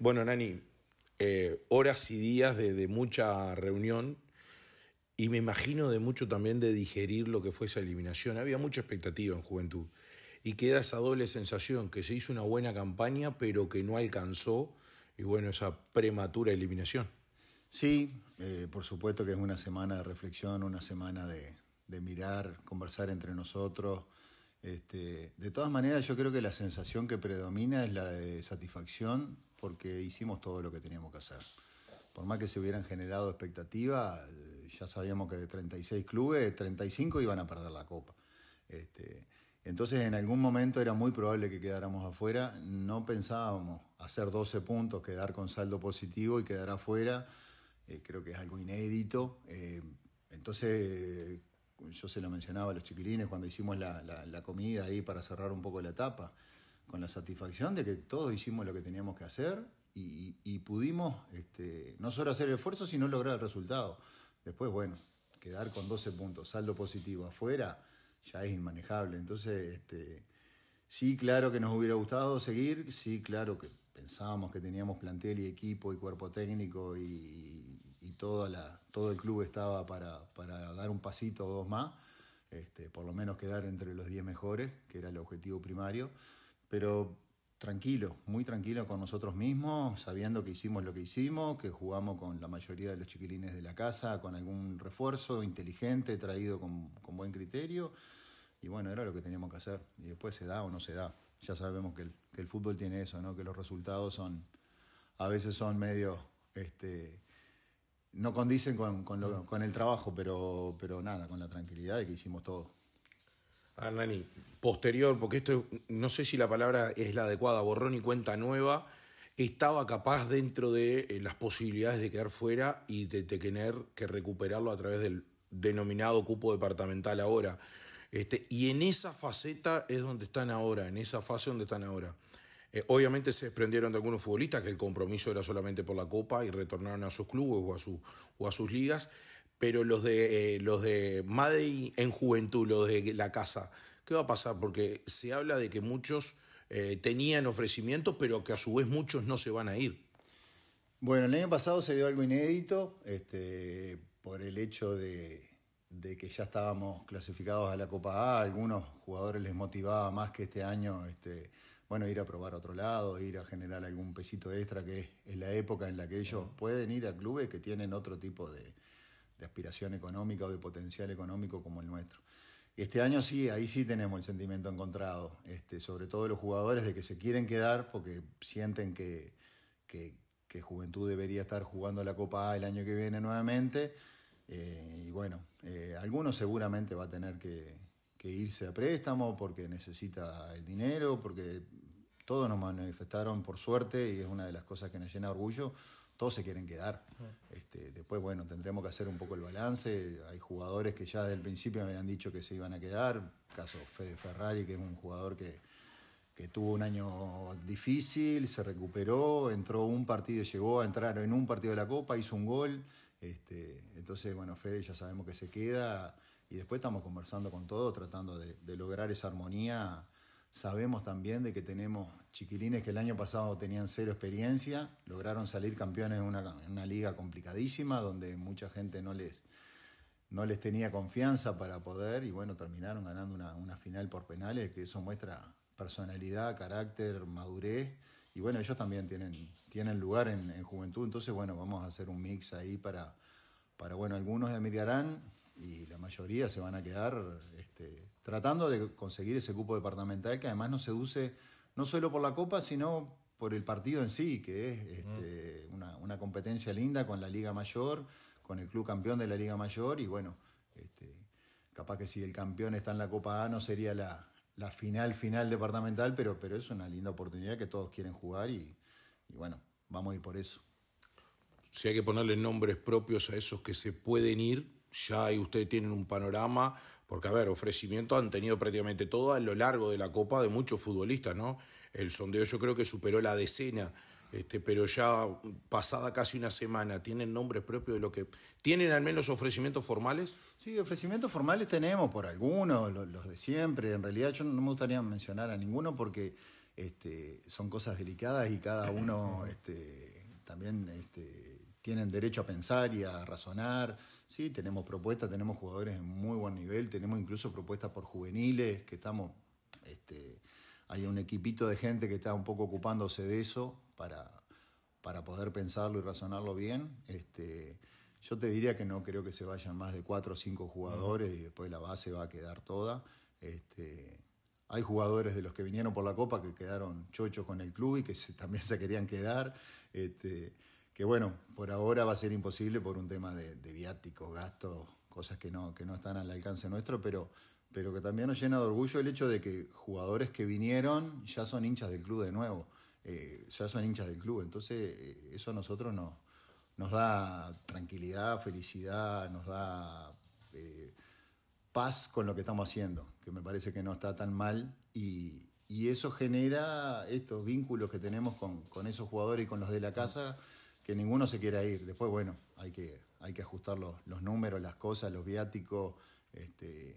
Bueno, Nani, eh, horas y días de, mucha reunión y me imagino de mucho también de digerir lo que fue esa eliminación. Había mucha expectativa en juventud y queda esa doble sensación que se hizo una buena campaña pero que no alcanzó y bueno, esa prematura eliminación. Sí, eh, por supuesto que es una semana de reflexión, una semana de, mirar, conversar entre nosotros. Este, de todas maneras, yo creo que la sensación que predomina es la de satisfacción porque hicimos todo lo que teníamos que hacer. Por más que se hubieran generado expectativas, eh, ya sabíamos que de 36 clubes, 35 iban a perder la copa. Este, entonces en algún momento era muy probable que quedáramos afuera. No pensábamos hacer 12 puntos, quedar con saldo positivo y quedar afuera. Eh, creo que es algo inédito. Eh, entonces yo se lo mencionaba a los chiquilines cuando hicimos la, la comida ahí para cerrar un poco la etapa con la satisfacción de que todos hicimos lo que teníamos que hacer y, pudimos este, no solo hacer el esfuerzo, sino lograr el resultado. Después, bueno, quedar con 12 puntos, saldo positivo afuera, ya es inmanejable. Entonces, este, sí, claro que nos hubiera gustado seguir, sí, claro que pensábamos que teníamos plantel y equipo y cuerpo técnico y, toda la, todo el club estaba para, dar un pasito o dos más, este, por lo menos quedar entre los 10 mejores, que era el objetivo primario pero tranquilo, muy tranquilo con nosotros mismos, sabiendo que hicimos lo que hicimos, que jugamos con la mayoría de los chiquilines de la casa, con algún refuerzo inteligente, traído con, buen criterio. Y bueno, era lo que teníamos que hacer. Y después se da o no se da. Ya sabemos que el, fútbol tiene eso, ¿no? Que los resultados son. a veces son medio. Este, no condicen con, el trabajo, pero, pero nada, con la tranquilidad de que hicimos todo. Ah, Nani, posterior, porque esto no sé si la palabra es la adecuada, borrón y cuenta nueva, estaba capaz dentro de eh, las posibilidades de quedar fuera y de, tener que recuperarlo a través del denominado cupo departamental ahora. Este, y en esa faceta es donde están ahora, en esa fase donde están ahora. Eh, obviamente se desprendieron de algunos futbolistas que el compromiso era solamente por la Copa y retornaron a sus clubes o a sus ligas, pero los de, eh, los de en juventud, los de la casa, ¿qué va a pasar? Porque se habla de que muchos eh, tenían ofrecimientos, pero que a su vez muchos no se van a ir. Bueno, el año pasado se dio algo inédito este, por el hecho de, que ya estábamos clasificados a la Copa A, a algunos jugadores les motivaba más que este año este, bueno, ir a probar a otro lado, ir a generar algún pesito extra, que es, la época en la que ellos pueden ir a clubes que tienen otro tipo de, de aspiración económica o de potencial económico como el nuestro. Este año sí, ahí sí tenemos el sentimiento encontrado, este, sobre todo los jugadores de que se quieren quedar porque sienten que, que, Juventud debería estar jugando la Copa A el año que viene nuevamente. Eh, y bueno, eh, alguno algunos seguramente va a tener que, irse a préstamo porque necesita el dinero, porque todos nos manifestaron por suerte y es una de las cosas que nos llena orgullo todos se quieren quedar. Este, después, bueno, tendremos que hacer un poco el balance. Hay jugadores que ya desde el principio me habían dicho que se iban a quedar. Caso Fede Ferrari, que es un jugador que, que tuvo un año difícil, se recuperó, entró un partido, llegó a entrar en un partido de la Copa, hizo un gol. Este, entonces, bueno, Fede ya sabemos que se queda y después estamos conversando con todos, tratando de, de lograr esa armonía Sabemos también de que tenemos chiquilines que el año pasado tenían cero experiencia, lograron salir campeones en una, liga complicadísima donde mucha gente no les, no les tenía confianza para poder y bueno, terminaron ganando una, final por penales, que eso muestra personalidad, carácter, madurez y bueno, ellos también tienen, tienen lugar en, juventud, entonces bueno, vamos a hacer un mix ahí para, para bueno, algunos y la mayoría se van a quedar este, tratando de conseguir ese cupo departamental que además nos seduce no solo por la Copa, sino por el partido en sí, que es este, una, competencia linda con la Liga Mayor, con el club campeón de la Liga Mayor y bueno, este, capaz que si el campeón está en la Copa A no sería la, final final departamental, pero, pero es una linda oportunidad que todos quieren jugar y bueno, vamos a ir por eso. Si hay que ponerle nombres propios a esos que se pueden ir, ya y ustedes tienen un panorama, porque a ver, ofrecimientos han tenido prácticamente todo a lo largo de la Copa de muchos futbolistas, ¿no? El sondeo yo creo que superó la decena, este, pero ya pasada casi una semana, ¿tienen nombres propios de lo que... ¿Tienen al menos ofrecimientos formales? Sí, ofrecimientos formales tenemos por algunos, los, los de siempre. En realidad yo no me gustaría mencionar a ninguno porque este, son cosas delicadas y cada uno este, también... Este, tienen derecho a pensar y a razonar. Sí, tenemos propuestas, tenemos jugadores en muy buen nivel, tenemos incluso propuestas por juveniles, que estamos, este, hay un equipito de gente que está un poco ocupándose de eso para, para poder pensarlo y razonarlo bien. Este, yo te diría que no creo que se vayan más de cuatro o cinco jugadores y después la base va a quedar toda. Este, hay jugadores de los que vinieron por la Copa que quedaron chochos con el club y que también se querían quedar. Este, que bueno, por ahora va a ser imposible por un tema de, viáticos, gastos, cosas que no, están al alcance nuestro, pero, que también nos llena de orgullo el hecho de que jugadores que vinieron ya son hinchas del club de nuevo, eh, ya son hinchas del club, entonces eh, eso a nosotros nos, da tranquilidad, felicidad, nos da eh, paz con lo que estamos haciendo, que me parece que no está tan mal y, eso genera estos vínculos que tenemos con, esos jugadores y con los de la casa que ninguno se quiera ir. Después, bueno, hay que, hay que ajustar los, números, las cosas, los viáticos, este,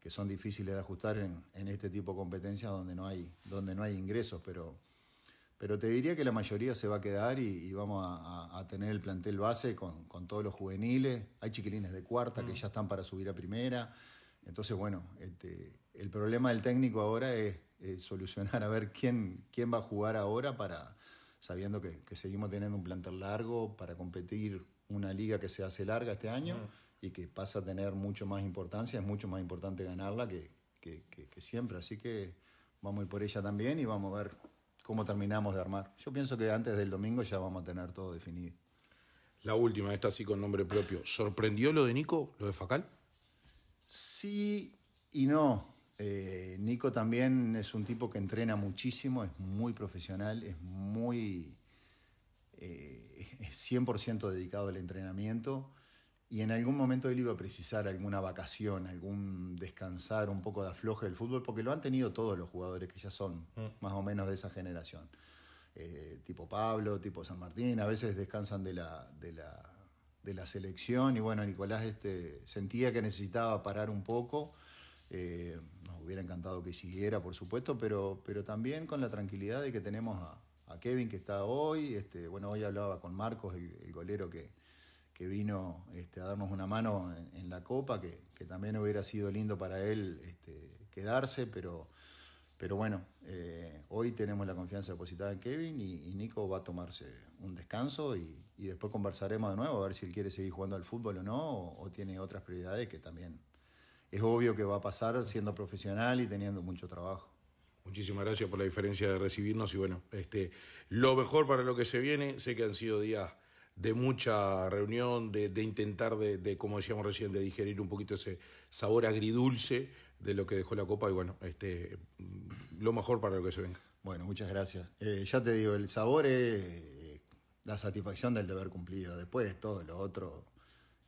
que son difíciles de ajustar en, este tipo de competencias donde no hay, donde no hay ingresos, pero, pero te diría que la mayoría se va a quedar y, vamos a, tener el plantel base con, con, todos los juveniles. Hay chiquilines de cuarta que mm. ya están para subir a primera. Entonces, bueno, este, el problema del técnico ahora es, solucionar a ver quién, quién va a jugar ahora para sabiendo que, seguimos teniendo un plantel largo para competir una liga que se hace larga este año y que pasa a tener mucho más importancia, es mucho más importante ganarla que, que, siempre. Así que vamos a ir por ella también y vamos a ver cómo terminamos de armar. Yo pienso que antes del domingo ya vamos a tener todo definido. La última, esta sí con nombre propio. ¿Sorprendió lo de Nico, lo de Facal? Sí y no. Eh, Nico también es un tipo que entrena muchísimo, es muy profesional, es muy 100% eh, dedicado al entrenamiento y en algún momento él iba a precisar alguna vacación, algún descansar, un poco de afloje del fútbol, porque lo han tenido todos los jugadores que ya son mm. más o menos de esa generación. Eh, tipo Pablo, tipo San Martín, a veces descansan de la, selección y bueno, Nicolás este, sentía que necesitaba parar un poco eh, nos hubiera encantado que siguiera, por supuesto, pero, pero también con la tranquilidad de que tenemos a, Kevin que está hoy. Este, bueno, hoy hablaba con Marcos, el, golero que, que vino este, a darnos una mano en, la copa, que, que, también hubiera sido lindo para él este, quedarse, pero, pero bueno, eh, hoy tenemos la confianza depositada en Kevin y, Nico va a tomarse un descanso y, después conversaremos de nuevo a ver si él quiere seguir jugando al fútbol o no, o tiene otras prioridades que también es obvio que va a pasar siendo profesional y teniendo mucho trabajo. Muchísimas gracias por la diferencia de recibirnos y bueno, este, lo mejor para lo que se viene, sé que han sido días de mucha reunión, de, intentar, de, como decíamos recién, de digerir un poquito ese sabor agridulce de lo que dejó la copa y bueno, este, lo mejor para lo que se venga. Bueno, muchas gracias. Eh, ya te digo, el sabor es eh, la satisfacción del deber cumplido, después de todo lo otro,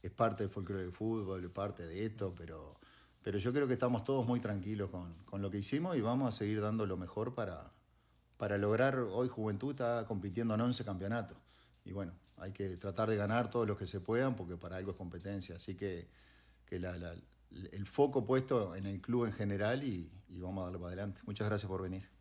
es parte del folclore del fútbol, es parte de esto, pero pero yo creo que estamos todos muy tranquilos con, lo que hicimos y vamos a seguir dando lo mejor para, para lograr. Hoy Juventud está compitiendo en 11 campeonatos. Y bueno, hay que tratar de ganar todos los que se puedan porque para algo es competencia. Así que, el foco puesto en el club en general y, y vamos a darlo para adelante. Muchas gracias por venir.